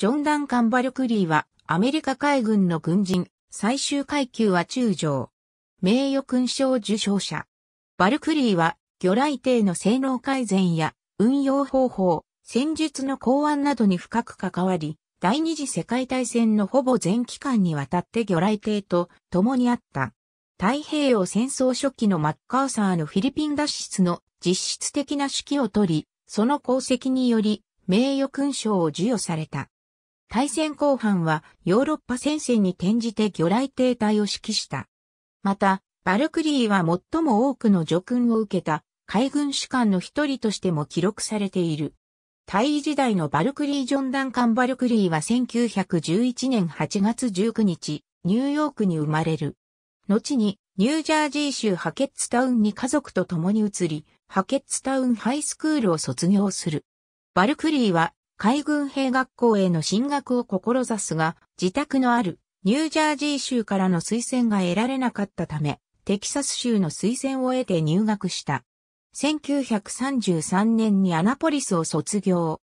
ジョン・ダンカン・バルクリーは、アメリカ海軍の軍人、最終階級は中将。名誉勲章受章者。バルクリーは、魚雷艇の性能改善や、運用方法、戦術の考案などに深く関わり、第二次世界大戦のほぼ全期間にわたって魚雷艇と共にあった。太平洋戦争初期のマッカーサーのフィリピン脱出の実質的な指揮を取り、その功績により名誉勲章を授与された。大戦後半はヨーロッパ戦線に転じて魚雷停滞を指揮した。また、バルクリーは最も多くの叙勲を受けた海軍士官の一人としても記録されている。大尉時代のバルクリー・ジョン・ダンカン・バルクリーは1911年8月19日、ニューヨークに生まれる。後に、ニュージャージー州ハケッツタウンに家族と共に移り、ハケッツタウンハイスクールを卒業する。バルクリーは海軍兵学校への進学を志すが、自宅のあるニュージャージー州からの推薦が得られなかったため、テキサス州の推薦を得て入学した。1933年にアナポリスを卒業。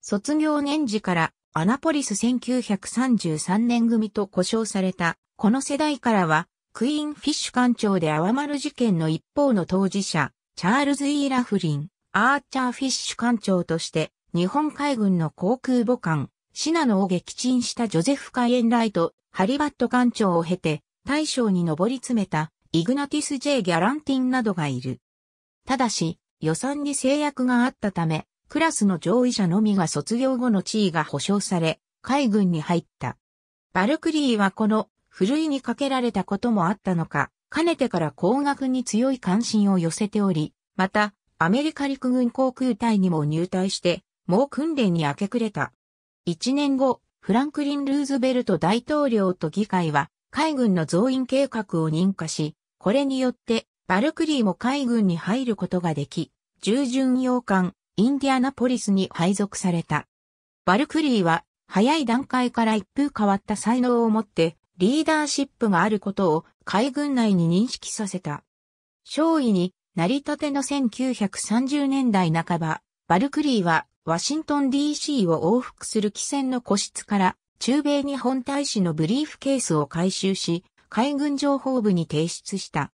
卒業年次からアナポリス1933年組と呼称された、この世代からは、クイーンフィッシュ艦長で泡丸事件の一方の当事者、チャールズ・イー・ラフリン、アーチャー・フィッシュ艦長として、日本海軍の航空母艦、シナノを撃沈したジョゼフ・カイエンライト、ハリバット艦長を経て、大将に上り詰めた、イグナティス・ジェイ・ギャランティンなどがいる。ただし、予算に制約があったため、クラスの上位者のみが卒業後の地位が保障され、海軍に入った。バルクリーはこの、ふるいにかけられたこともあったのか、かねてから工学に強い関心を寄せており、また、アメリカ陸軍航空隊にも入隊して、もう訓練に明け暮れた。一年後、フランクリン・ルーズベルト大統領と議会は海軍の増員計画を認可し、これによってバルクリーも海軍に入ることができ、従順洋艦インディアナポリスに配属された。バルクリーは早い段階から一風変わった才能を持ってリーダーシップがあることを海軍内に認識させた。少尉になりたての1930年代半ば、バルクリーはワシントン DC を往復する汽船の個室から、中米日本大使のブリーフケースを回収し、海軍情報部に提出した。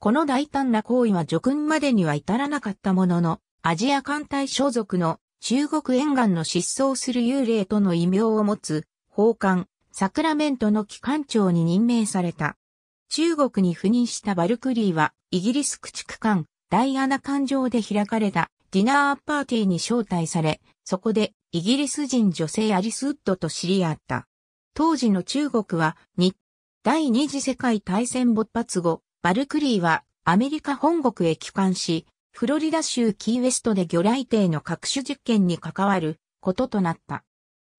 この大胆な行為は叙勲までには至らなかったものの、アジア艦隊所属の中国沿岸の失踪する幽霊との異名を持つ、宝冠、サクラメントの機関長に任命された。中国に赴任したバルクリーは、イギリス駆逐艦、ダイアナ艦上で開かれたディナーパーティーに招待され、そこでイギリス人女性アリスウッドと知り合った。当時の中国は、日、第二次世界大戦勃発後、バルクリーはアメリカ本国へ帰還し、フロリダ州キーウェストで魚雷艇の各種実験に関わることとなった。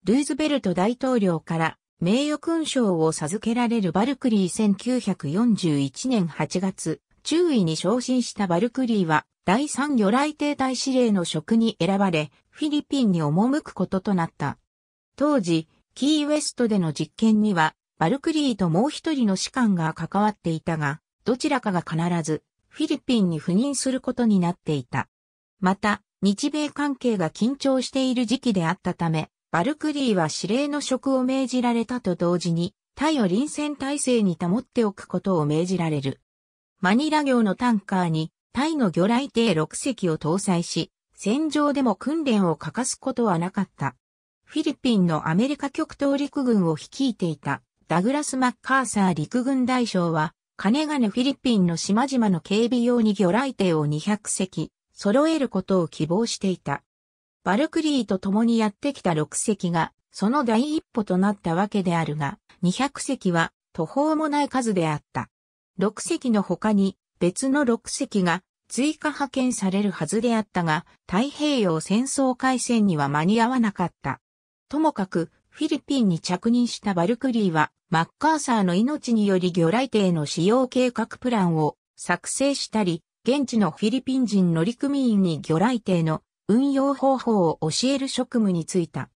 ルーズベルト大統領から名誉勲章を授けられるバルクリー1941年8月、中尉に昇進したバルクリーは第三魚雷艇隊司令の職に選ばれ、フィリピンに赴くこととなった。当時、キーウエストでの実験には、バルクリーともう一人の士官が関わっていたが、どちらかが必ず、フィリピンに赴任することになっていた。また、日米関係が緊張している時期であったため、バルクリーは司令の職を命じられたと同時に、タイを臨戦体制に保っておくことを命じられる。マニラ行のタンカーにタイの魚雷艇6隻を搭載し、戦場でも訓練を欠かすことはなかった。フィリピンのアメリカ極東陸軍を率いていたダグラス・マッカーサー陸軍大将は、金々フィリピンの島々の警備用に魚雷艇を200隻、揃えることを希望していた。バルクリーと共にやってきた6隻が、その第一歩となったわけであるが、200隻は途方もない数であった。6隻の他に、別の6隻が追加派遣されるはずであったが、太平洋戦争開戦には間に合わなかった。ともかく、フィリピンに着任したバルクリーは、マッカーサーの命により魚雷艇の使用計画プランを作成したり、現地のフィリピン人乗組員に魚雷艇の運用方法を教える職務に就いた。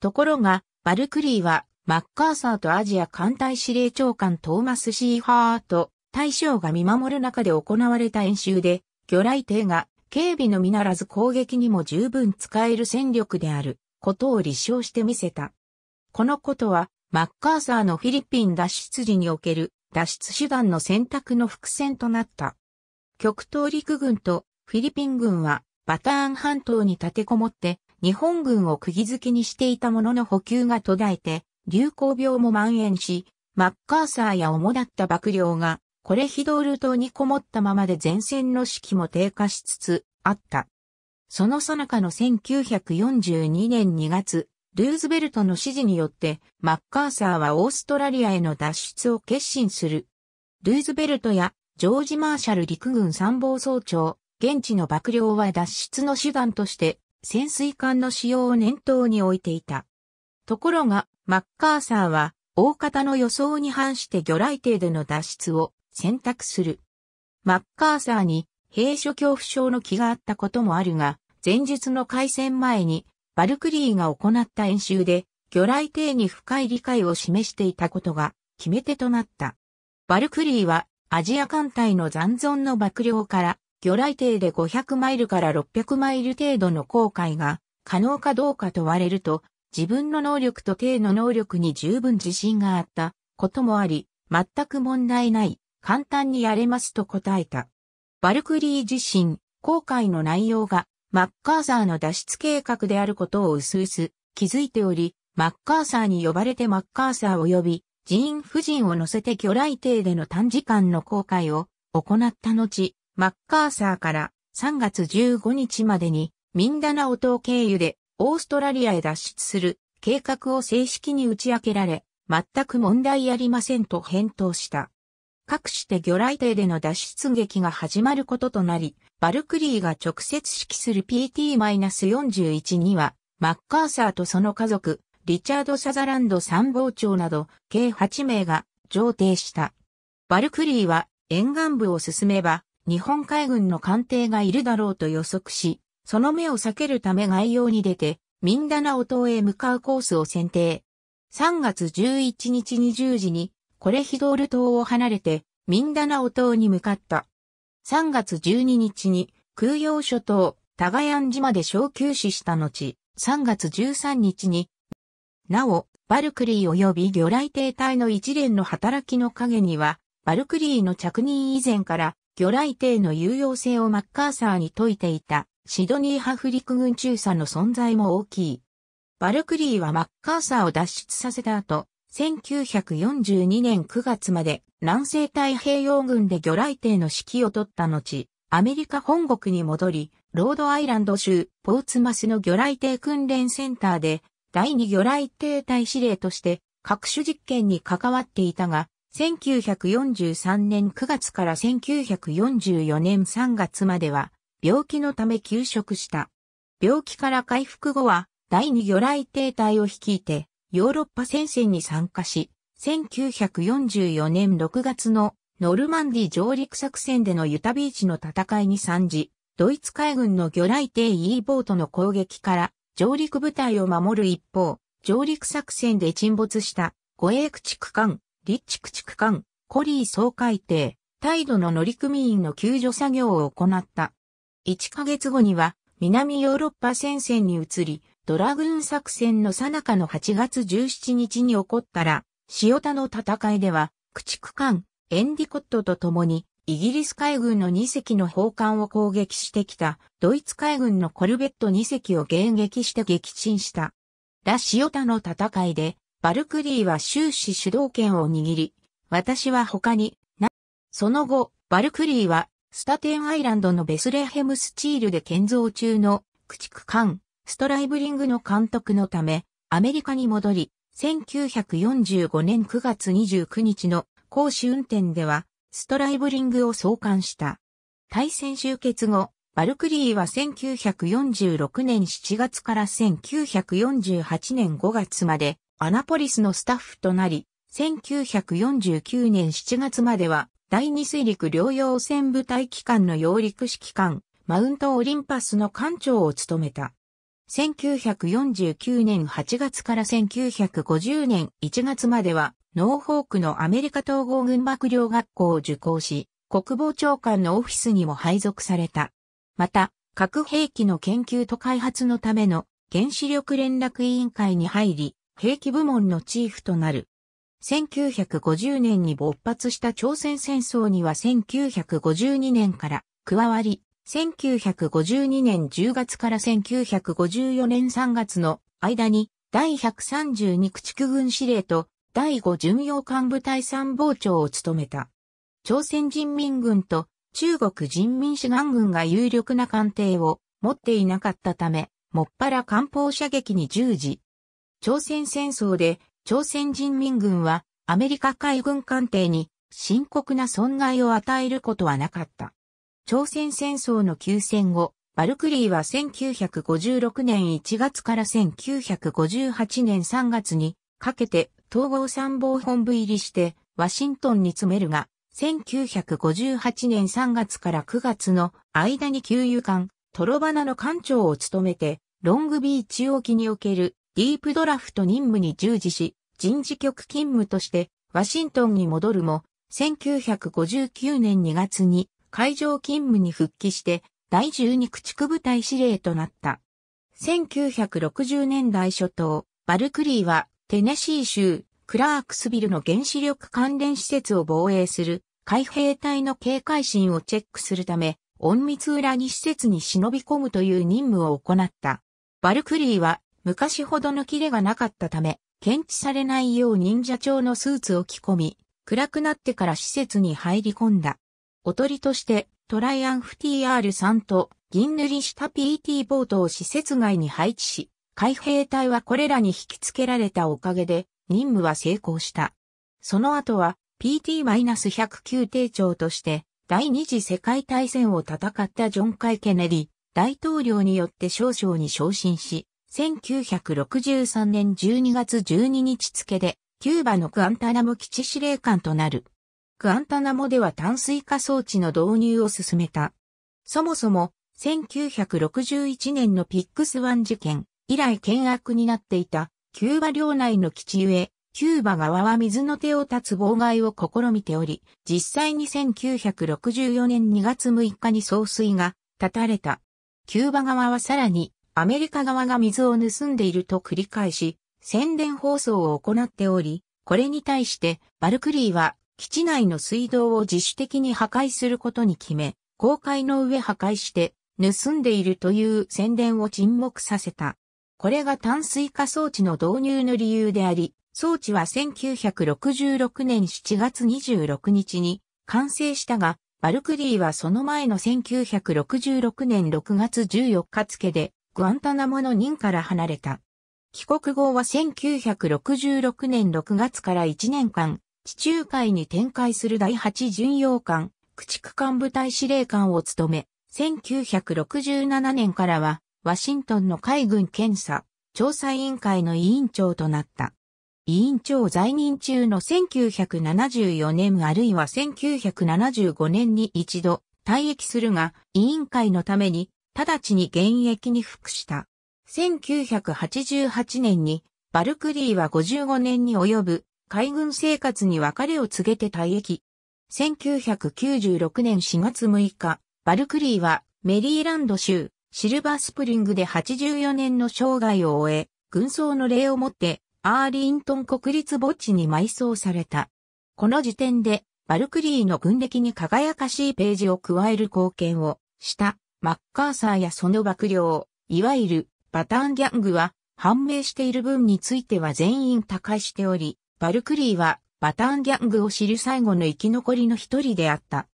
ところが、バルクリーはマッカーサーとアジア艦隊司令長官トーマス・シーハーと大将が見守る中で行われた演習で、魚雷艇が警備のみならず攻撃にも十分使える戦力であることを立証してみせた。このことは、マッカーサーのフィリピン脱出時における脱出手段の選択の伏線となった。極東陸軍とフィリピン軍はバターン半島に立てこもって日本軍を釘付けにしていたものの補給が途絶えて流行病も蔓延し、マッカーサーや主だった幕僚がこれヒドール島にこもったままで前線の士気も低下しつつあった。その最中の1942年2月、ルーズベルトの指示によって、マッカーサーはオーストラリアへの脱出を決心する。ルーズベルトやジョージ・マーシャル陸軍参謀総長、現地の幕僚は脱出の手段として潜水艦の使用を念頭に置いていた。ところが、マッカーサーは、大方の予想に反して魚雷艇での脱出を選択する。マッカーサーに閉所恐怖症の気があったこともあるが、前日の開戦前にバルクリーが行った演習で、魚雷艇に深い理解を示していたことが決め手となった。バルクリーはアジア艦隊の残存の幕僚から魚雷艇で500マイルから600マイル程度の航海が可能かどうか問われると、自分の能力と艇の能力に十分自信があったこともあり、全く問題ない簡単にやれますと答えた。バルクリー自身、後悔の内容がマッカーサーの脱出計画であることを薄々気づいており、マッカーサーに呼ばれてマッカーサーを呼び、ーン夫人を乗せて魚雷艇での短時間の航海を行った後、マッカーサーから3月15日までにミンダナオ島経由でオーストラリアへ脱出する計画を正式に打ち明けられ、全く問題ありませんと返答した。各して魚雷艇での脱出劇が始まることとなり、バルクリーが直接指揮する PT-41 には、マッカーサーとその家族、リチャード・サザランド参謀長など、計8名が上艇した。バルクリーは沿岸部を進めば、日本海軍の艦艇がいるだろうと予測し、その目を避けるため外洋に出て、ミンダナオ島へ向かうコースを選定。3月11日20時にコレヒドール島を離れて、ミンダナオ島に向かった。3月12日に、空洋諸島、タガヤン島で小休止した後、3月13日に、なお、バルクリー及び魚雷艇隊の一連の働きの陰には、バルクリーの着任以前から、魚雷艇の有用性をマッカーサーに説いていた、シドニーハフリク軍中佐の存在も大きい。バルクリーはマッカーサーを脱出させた後、1942年9月まで南西太平洋軍で魚雷艇の指揮を取った後、アメリカ本国に戻り、ロードアイランド州ポーツマスの魚雷艇訓練センターで第二魚雷艇隊司令として各種実験に関わっていたが、1943年9月から1944年3月までは病気のため休職した。病気から回復後は第二魚雷艇隊を率いてヨーロッパ戦線に参加し、1944年6月のノルマンディ上陸作戦でのユタビーチの戦いに参じ、ドイツ海軍の魚雷艇 E ボートの攻撃から上陸部隊を守る一方、上陸作戦で沈没した護衛駆逐艦、立地駆逐艦、コリー総海艇、態度の乗組員の救助作業を行った。1ヶ月後には南ヨーロッパ戦線に移り、ドラグーン作戦の最中の8月17日に起こったら、塩田の戦いでは、駆逐艦、エンディコットと共に、イギリス海軍の2隻の砲艦を攻撃してきた、ドイツ海軍のコルベット2隻を迎撃して撃沈した。ラ・シオタの戦いで、バルクリーは終始主導権を握り、私は他に、な、その後、バルクリーは、スタテンアイランドのベスレヘムスチールで建造中の駆逐艦、ストライブリングの監督のため、アメリカに戻り、1945年9月29日の講師運転では、ストライブリングを創刊した。対戦終結後、バルクリーは1946年7月から1948年5月までアナポリスのスタッフとなり、1949年7月までは第二水陸両用船部隊機関の揚陸指揮官、マウントオリンパスの艦長を務めた。1949年8月から1950年1月までは、ノーホークのアメリカ統合軍幕僚学校を受講し、国防長官のオフィスにも配属された。また、核兵器の研究と開発のための原子力連絡委員会に入り、兵器部門のチーフとなる。1950年に勃発した朝鮮戦争には1952年から加わり、1952年10月から1954年3月の間に第132駆逐軍司令と第5巡洋艦部隊参謀長を務めた。朝鮮人民軍と中国人民志願軍が有力な艦艇を持っていなかったため、もっぱら艦砲射撃に従事。朝鮮戦争で朝鮮人民軍はアメリカ海軍艦艇に深刻な損害を与えることはなかった。朝鮮戦争の休戦後、バルクリーは1956年1月から1958年3月にかけて統合参謀本部入りしてワシントンに詰めるが、1958年3月から9月の間に給油艦、トロバナの艦長を務めて、ロングビーチ沖におけるディープドラフト任務に従事し、人事局勤務としてワシントンに戻るも、1959年2月に海上勤務に復帰して、第12駆逐部隊司令となった。1960年代初頭、バルクリーはテネシー州クラークスビルの原子力関連施設を防衛する海兵隊の警戒心をチェックするため、隠密裏に施設に忍び込むという任務を行った。バルクリーは昔ほどのキレがなかったため、検知されないよう忍者調のスーツを着込み、暗くなってから施設に入り込んだ。おとりとして、トライアンフ TR3 と銀塗りした PT ボートを施設外に配置し、海兵隊はこれらに引き付けられたおかげで、任務は成功した。その後は PT-109 艇長として第二次世界大戦を戦ったジョン・カイ・ケネディ大統領によって少将に昇進し、1963年12月12日付でキューバのクアンタナム基地司令官となる。クアンタナモでは炭水化装置の導入を進めた。そもそも、1961年のピックスワン事件以来険悪になっていたキューバ領内の基地ゆえ、キューバ側は水の手を断つ妨害を試みており、実際に1964年2月6日に送水が断たれた。キューバ側はさらにアメリカ側が水を盗んでいると繰り返し、宣伝放送を行っており、これに対してバルクリーは基地内の水道を自主的に破壊することに決め、公開の上破壊して盗んでいるという宣伝を沈黙させた。これが淡水化装置の導入の理由であり、装置は1966年7月26日に完成したが、バルクリーはその前の1966年6月14日付で、グアンタナモの任から離れた。帰国後は1966年6月から1年間、地中海に展開する第8巡洋艦、駆逐艦部隊司令官を務め、1967年からは、ワシントンの海軍検査、調査委員会の委員長となった。委員長在任中の1974年あるいは1975年に一度退役するが、委員会のために直ちに現役に服した。1988年にバルクリーは55年に及ぶ海軍生活に別れを告げて退役。1996年4月6日、バルクリーはメリーランド州シルバースプリングで84年の生涯を終え、軍曹の礼をもってアーリントン国立墓地に埋葬された。この時点でバルクリーの軍歴に輝かしいページを加える貢献をしたマッカーサーやその幕僚、いわゆるバターンギャングは判明している分については全員他界しており、バルクリーはバターンギャングを知る最後の生き残りの一人であった。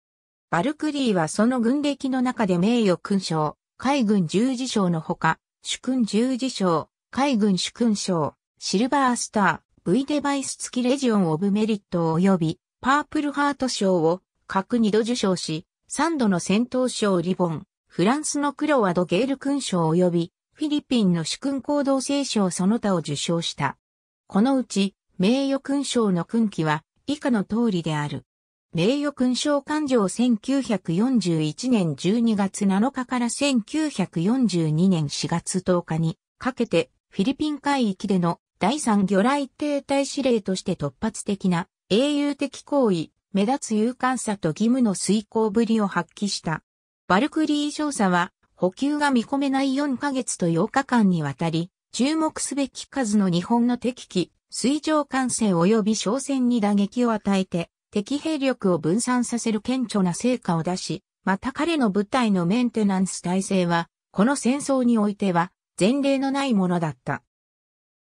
バルクリーはその軍歴の中で名誉勲章、海軍十字章のほか、主勲十字章、海軍主勲章、シルバースター、V デバイス付きレジオン・オブ・メリット及び、パープルハート賞を各二度受賞し、三度の戦闘賞リボン、フランスのクロワド・ゲール勲章及び、フィリピンの主勲行動聖賞その他を受賞した。このうち、名誉勲章の勲記は以下の通りである。名誉勲章勘定1941年12月7日から1942年4月10日にかけてフィリピン海域での第三魚雷艇隊司令として突発的な英雄的行為、目立つ勇敢さと義務の遂行ぶりを発揮した。バルクリー少佐は補給が見込めない4ヶ月と8日間にわたり、注目すべき数の日本の敵機、水上艦船及び商船に打撃を与えて、敵兵力を分散させる顕著な成果を出し、また彼の部隊のメンテナンス体制は、この戦争においては、前例のないものだった。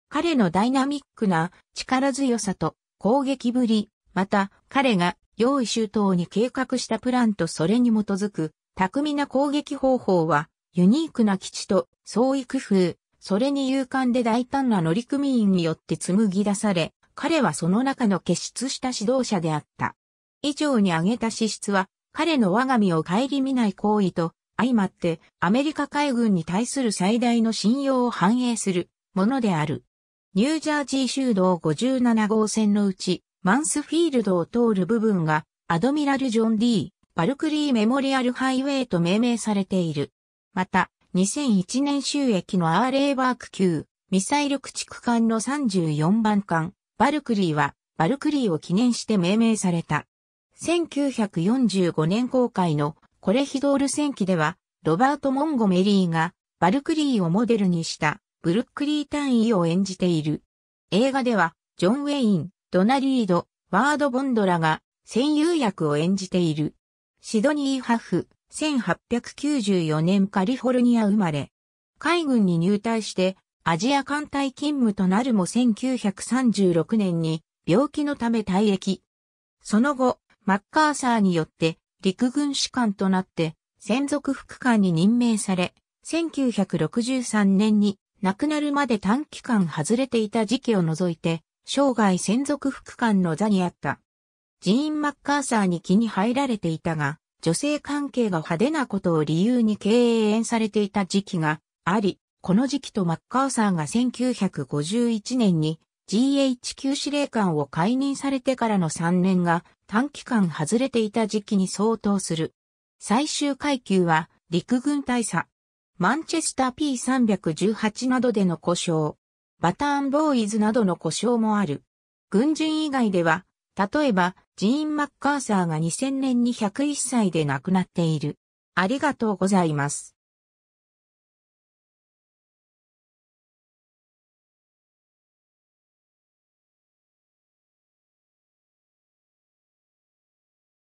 彼のダイナミックな力強さと攻撃ぶり、また彼が用意周到に計画したプランとそれに基づく巧みな攻撃方法は、ユニークな基地と創意工夫、それに勇敢で大胆な乗組員によって紡ぎ出され、彼はその中の傑出した指導者であった。以上に挙げた資質は、彼の我が身を顧みない行為と、相まって、アメリカ海軍に対する最大の信用を反映するものである。ニュージャージー州道57号線のうち、マンスフィールドを通る部分が、アドミラル・ジョン・ D・ バルクリー・メモリアル・ハイウェイと命名されている。また、2001年収益のアーレーバーク級、ミサイル駆逐艦の34番艦、バルクリーは、バルクリーを記念して命名された。1945年公開のコレヒドール戦記では、ロバート・モンゴメリーが、バルクリーをモデルにした、ブルックリー単位を演じている。映画では、ジョン・ウェイン、ドナリード、ワード・ボンドラが、戦友役を演じている。シドニー・ハフ、1894年カリフォルニア生まれ。海軍に入隊してアジア艦隊勤務となるも1936年に病気のため退役。その後、マッカーサーによって陸軍士官となって専属副官に任命され、1963年に亡くなるまで短期間外れていた時期を除いて、生涯専属副官の座にあった。ジーン・マッカーサーに気に入られていたが、女性関係が派手なことを理由に敬遠されていた時期があり、この時期とマッカーサーが1951年に GHQ 司令官を解任されてからの3年が短期間外れていた時期に相当する。最終階級は陸軍大佐。マンチェスター P318 などでの故障。バターンボーイズなどの故障もある。軍人以外では、例えばジーン・マッカーサーが2000年に101歳で亡くなっている。ありがとうございます。